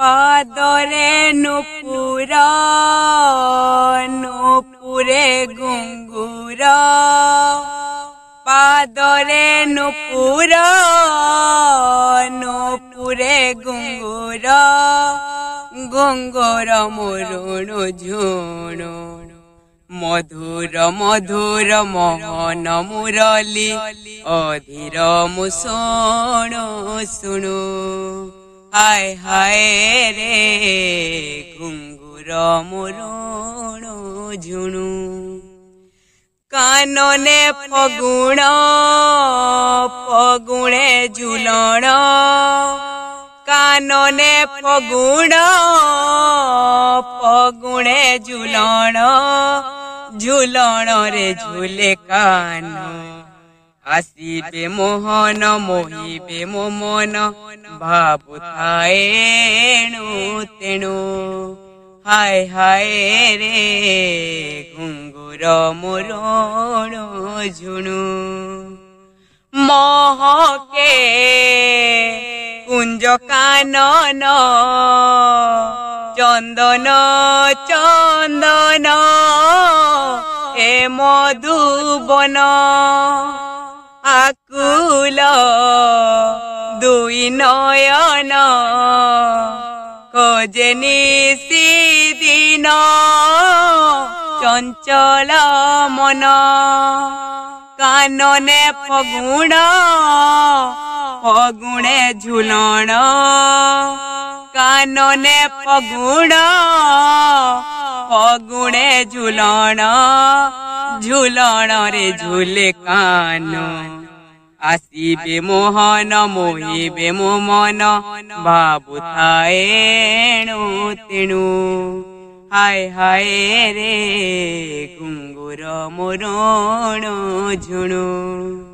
পাদরে নুপুর নুপুরে গুঙ্গুর পাদরে নুপুর নুপুরে গুঙ্গুর গুঙ্গুর মরুণ ঝুণ মধুর মধুর মোহন মুরলি অধীর মুষণ শুণু हाय हाय रे घुंगुर मोरण ঝুণু কাননে ফগুণ ফগুণে ঝুলণ কাননে ফগুণ ফগুণে ঝুলণ ঝুলণ রে ঝুলে কান আসিবে মোহন মোহিবে মো মন ভাব থায় এণু তেণু হায় হায় রে ঘুঙ্গুর মোরণ ঝুণু মহকে কুঞ্জ কানন চন্দন চন্দন এ মধুবন আকুল দুই নয়ন কজনি সিদিন চঞ্চল মন কাননে ফগুণ ফগুণে ঝুলণ কাননে ফগুণ ফগুণে ঝুলণ ঝুলণ রে ঝুলে কানন আসিবে মোহন মোহিবে মোমন বাবু থায়েণু তেণু হায় হায় রে কুঙ্গুর মোরণ ঝুণু